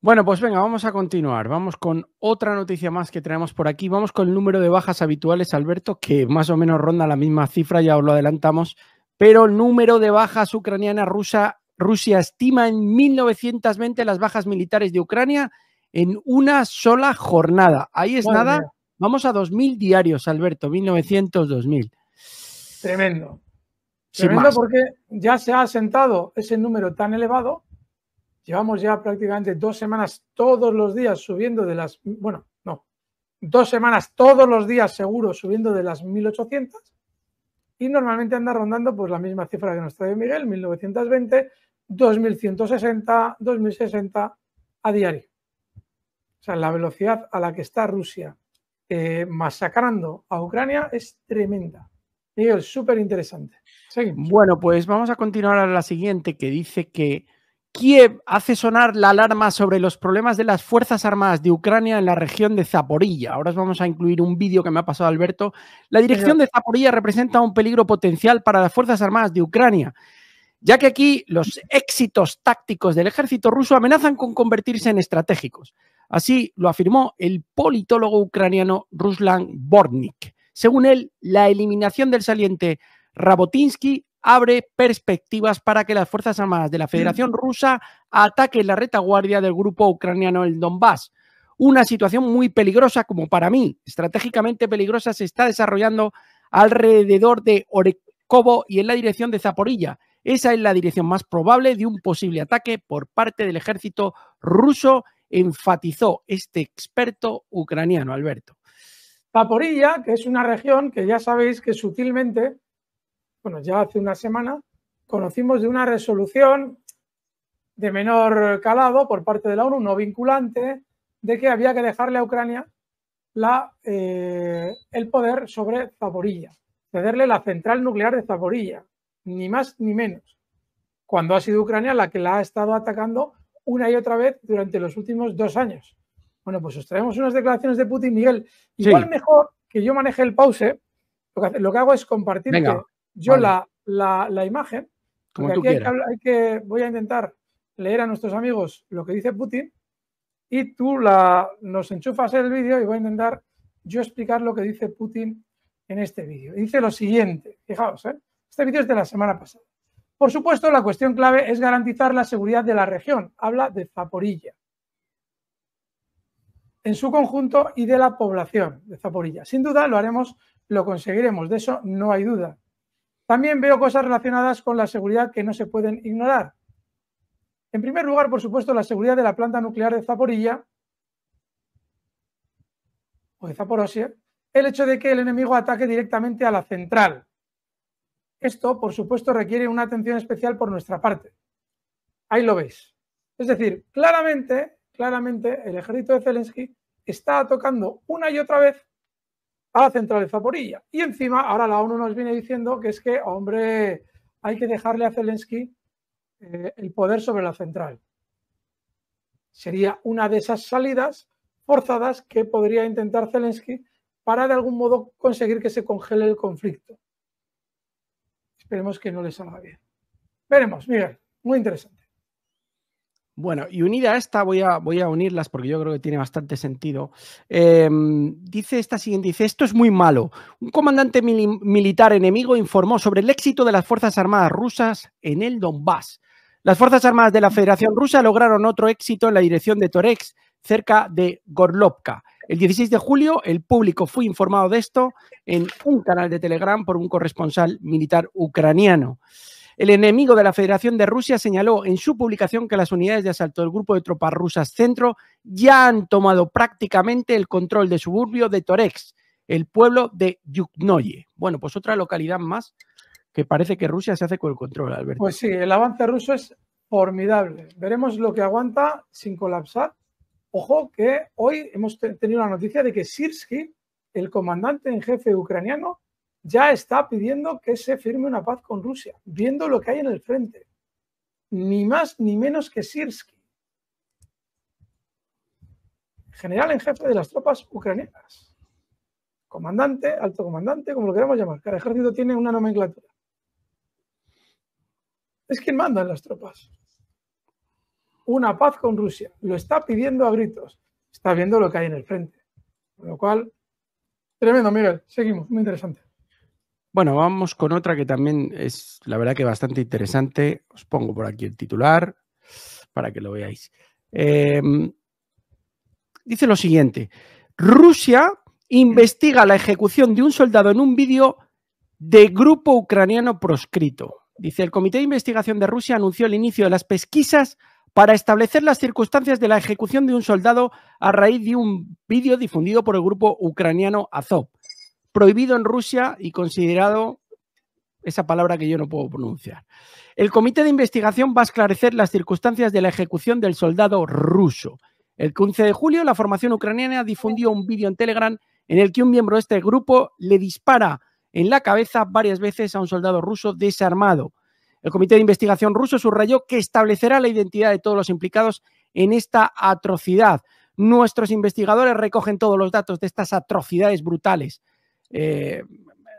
Bueno, pues venga, vamos a continuar. Vamos con otra noticia más que tenemos por aquí. Vamos con el número de bajas habituales, Alberto, que más o menos ronda la misma cifra, ya os lo adelantamos, pero el número de bajas ucraniana rusa, Rusia estima en 1920 las bajas militares de Ucrania en una sola jornada. Ahí es nada. Vamos a 2000 diarios, Alberto, 1900, 2000. Tremendo. Sin Tremendo porque ya se ha asentado ese número tan elevado Llevamos ya prácticamente dos semanas todos los días subiendo de las, bueno, no, dos semanas todos los días seguro subiendo de las 1800 y normalmente anda rondando pues la misma cifra que nos trae Miguel, 1920, 2160, 2060 a diario. O sea, la velocidad a la que está Rusia eh, masacrando a Ucrania es tremenda. Miguel, súper interesante. Bueno, pues vamos a continuar a la siguiente que dice que Kiev hace sonar la alarma sobre los problemas de las Fuerzas Armadas de Ucrania en la región de Zaporilla. Ahora os vamos a incluir un vídeo que me ha pasado Alberto. La dirección de Zaporilla representa un peligro potencial para las Fuerzas Armadas de Ucrania, ya que aquí los éxitos tácticos del ejército ruso amenazan con convertirse en estratégicos. Así lo afirmó el politólogo ucraniano Ruslan Bornik. Según él, la eliminación del saliente Rabotinsky abre perspectivas para que las Fuerzas Armadas de la mm. Federación Rusa ataquen la retaguardia del grupo ucraniano el Donbass. Una situación muy peligrosa, como para mí, estratégicamente peligrosa, se está desarrollando alrededor de Orekovo y en la dirección de Zaporilla. Esa es la dirección más probable de un posible ataque por parte del ejército ruso, enfatizó este experto ucraniano, Alberto. Zaporilla, que es una región que ya sabéis que sutilmente bueno, ya hace una semana, conocimos de una resolución de menor calado por parte de la ONU, no vinculante, de que había que dejarle a Ucrania eh, el poder sobre Zaporilla, cederle la central nuclear de Zaporilla, ni más ni menos, cuando ha sido Ucrania la que la ha estado atacando una y otra vez durante los últimos dos años. Bueno, pues os traemos unas declaraciones de Putin, Miguel. Igual mejor que yo maneje el pause, lo que, lo que hago es compartir yo la, la, imagen, Como aquí hay que, voy a intentar leer a nuestros amigos lo que dice Putin y tú la, nos enchufas el vídeo y voy a intentar yo explicar lo que dice Putin en este vídeo. Dice lo siguiente, fijaos, ¿eh? este vídeo es de la semana pasada. Por supuesto, la cuestión clave es garantizar la seguridad de la región. Habla de Zaporilla. En su conjunto y de la población de Zaporilla. Sin duda lo haremos, lo conseguiremos, de eso no hay duda. También veo cosas relacionadas con la seguridad que no se pueden ignorar. En primer lugar, por supuesto, la seguridad de la planta nuclear de Zaporilla o de Zaporosia, el hecho de que el enemigo ataque directamente a la central. Esto, por supuesto, requiere una atención especial por nuestra parte. Ahí lo veis. Es decir, claramente, claramente el ejército de Zelensky está tocando una y otra vez la central de Zaporilla. Y encima, ahora la ONU nos viene diciendo que es que, hombre, hay que dejarle a Zelensky eh, el poder sobre la central. Sería una de esas salidas forzadas que podría intentar Zelensky para de algún modo conseguir que se congele el conflicto. Esperemos que no le salga bien. Veremos, Miguel. Muy interesante. Bueno, y unida a esta voy a, voy a unirlas porque yo creo que tiene bastante sentido. Em, dice esta siguiente, dice, esto es muy malo. Un comandante militar enemigo informó sobre el éxito de las Fuerzas Armadas rusas en el Donbass. Las Fuerzas Armadas de la Federación Rusa lograron otro éxito en la dirección de Torex, cerca de Gorlovka. El 16 de julio, el público fue informado de esto en un canal de Telegram por un corresponsal militar ucraniano. El enemigo de la Federación de Rusia señaló en su publicación que las unidades de asalto del grupo de tropas rusas centro ya han tomado prácticamente el control del suburbio de Torex, el pueblo de Yuknoye. Bueno, pues otra localidad más que parece que Rusia se hace con el control, Alberto. Pues sí, el avance ruso es formidable. Veremos lo que aguanta sin colapsar. Ojo que hoy hemos tenido la noticia de que Sirsky, el comandante en jefe ucraniano, ya está pidiendo que se firme una paz con Rusia, viendo lo que hay en el frente. Ni más ni menos que Sirsky, general en jefe de las tropas ucranianas, comandante, alto comandante, como lo queramos llamar. Cada ejército tiene una nomenclatura. Es quien manda en las tropas. Una paz con Rusia. Lo está pidiendo a gritos. Está viendo lo que hay en el frente. Con lo cual, tremendo, Miguel. Seguimos, muy interesante. Bueno, vamos con otra que también es, la verdad que bastante interesante. Os pongo por aquí el titular para que lo veáis. Em, dice lo siguiente. Rusia investiga la ejecución de un soldado en un vídeo de grupo ucraniano proscrito. Dice, el Comité de Investigación de Rusia anunció el inicio de las pesquisas para establecer las circunstancias de la ejecución de un soldado a raíz de un vídeo difundido por el grupo ucraniano Azov prohibido en Rusia y considerado esa palabra que yo no puedo pronunciar. El comité de investigación va a esclarecer las circunstancias de la ejecución del soldado ruso. El 15 de julio, la formación ucraniana difundió un vídeo en Telegram en el que un miembro de este grupo le dispara en la cabeza varias veces a un soldado ruso desarmado. El comité de investigación ruso subrayó que establecerá la identidad de todos los implicados en esta atrocidad. Nuestros investigadores recogen todos los datos de estas atrocidades brutales eh,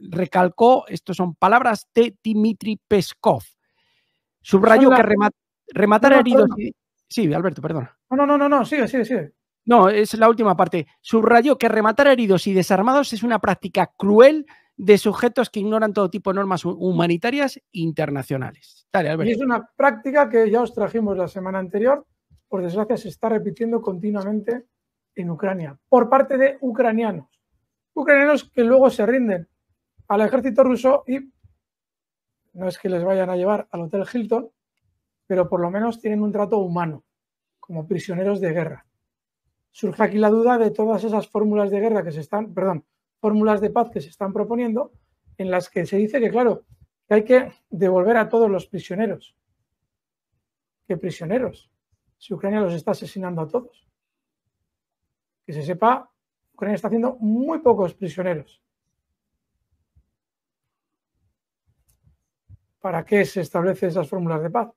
recalcó, esto son palabras de Dmitry Peskov, subrayó que rematar heridos... sí, Alberto, perdona. No, no, no, no, sigue, sigue, sigue. No, es la última parte. Subrayó que rematar heridos y desarmados es una práctica cruel de sujetos que ignoran todo tipo de normas humanitarias internacionales. Dale, Alberto. Y es una práctica que ya os trajimos la semana anterior, por desgracia se está repitiendo continuamente en Ucrania, por parte de ucranianos ucranianos que luego se rinden al ejército ruso y no es que les vayan a llevar al Hotel Hilton, pero por lo menos tienen un trato humano, como prisioneros de guerra. Surge aquí la duda de todas esas fórmulas de guerra que se están, perdón, fórmulas de paz que se están proponiendo, en las que se dice que, claro, que hay que devolver a todos los prisioneros. ¿Qué prisioneros? Si Ucrania los está asesinando a todos. Que se sepa, Ucrania está haciendo muy pocos prisioneros. ¿Para qué se establecen esas fórmulas de paz?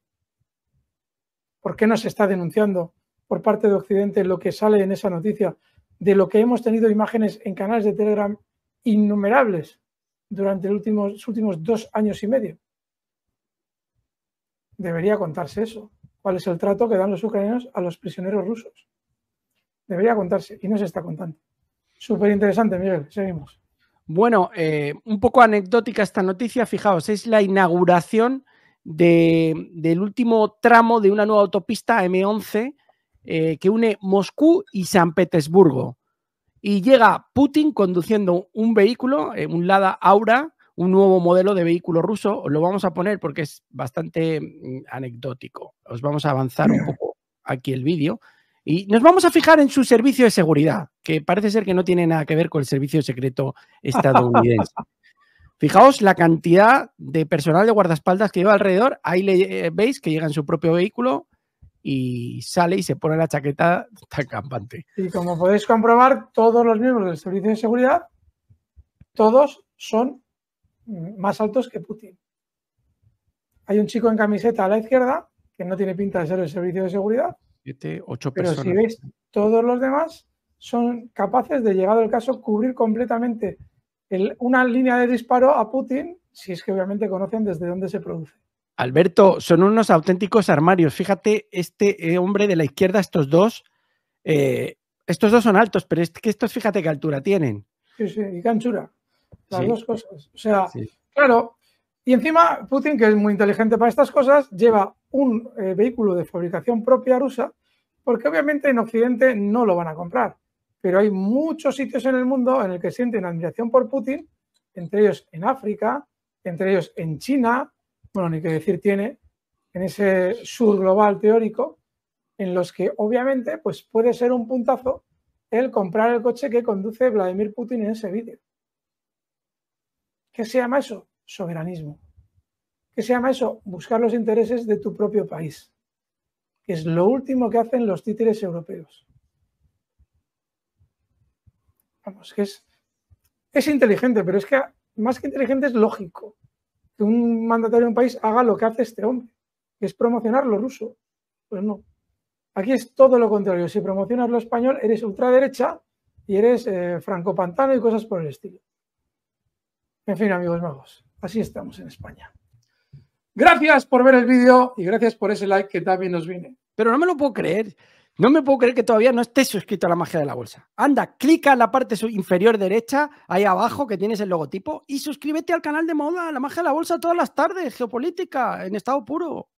¿Por qué no se está denunciando por parte de Occidente lo que sale en esa noticia de lo que hemos tenido imágenes en canales de Telegram innumerables durante los últimos, últimos dos años y medio? Debería contarse eso. ¿Cuál es el trato que dan los ucranianos a los prisioneros rusos? Debería contarse y no se está contando. Súper interesante, Miguel. Seguimos. Bueno, eh, un poco anecdótica esta noticia, fijaos, es la inauguración del último tramo de una nueva autopista M11 eh, que une Moscú y San Petersburgo. Y llega Putin conduciendo un vehículo, eh, un Lada Aura, un nuevo modelo de vehículo ruso. Os lo vamos a poner porque es bastante mm, anecdótico. Os vamos a avanzar un poco aquí el vídeo. Y nos vamos a fijar en su servicio de seguridad, que parece ser que no tiene nada que ver con el servicio secreto estadounidense. Fijaos la cantidad de personal de guardaespaldas que lleva alrededor. Ahí le, eh, veis que llega en su propio vehículo y sale y se pone la chaqueta tan campante. Y como podéis comprobar, todos los miembros del servicio de seguridad, todos son más altos que Putin. Hay un chico en camiseta a la izquierda que no tiene pinta de ser el servicio de seguridad ocho Pero si veis, todos los demás son capaces de, llegado el caso, cubrir completamente una línea de disparo a Putin, si es que obviamente conocen desde dónde se produce. Alberto, son unos auténticos armarios. Fíjate, este eh, hombre de la izquierda, estos dos, eh, estos dos son altos, pero es que estos fíjate qué altura tienen. Sí, sí, y qué anchura. Las dos cosas. O sea, claro, y encima Putin, que es muy inteligente para estas cosas, lleva un eh, vehículo de fabricación propia rusa, porque obviamente en Occidente no lo van a comprar. Pero hay muchos sitios en el mundo en el que sienten admiración por Putin, entre ellos en África, entre ellos en China, bueno, ni que decir tiene, en ese sur global teórico, en los que obviamente pues puede ser un puntazo el comprar el coche que conduce Vladimir Putin en ese vídeo. ¿Qué se llama eso? soberanismo. ¿Qué se llama eso? Buscar los intereses de tu propio país, que es lo último que hacen los títeres europeos. Vamos, que es, inteligente, pero es que más que inteligente es lógico que un mandatario de un país haga lo que hace este hombre, que es promocionar lo ruso. Pues no. Aquí es todo lo contrario. Si promocionas lo español, eres ultraderecha y eres eh, francopantano y cosas por el estilo. En fin, amigos magos. Así estamos en España. Gracias por ver el vídeo y gracias por ese like que también nos viene. Pero no me lo puedo creer. No me puedo creer que todavía no estés suscrito a la magia de la bolsa. Anda, clica en la parte inferior derecha, ahí abajo que tienes el logotipo, y suscríbete al canal de moda, la magia de la bolsa, todas las tardes, geopolítica, en estado puro.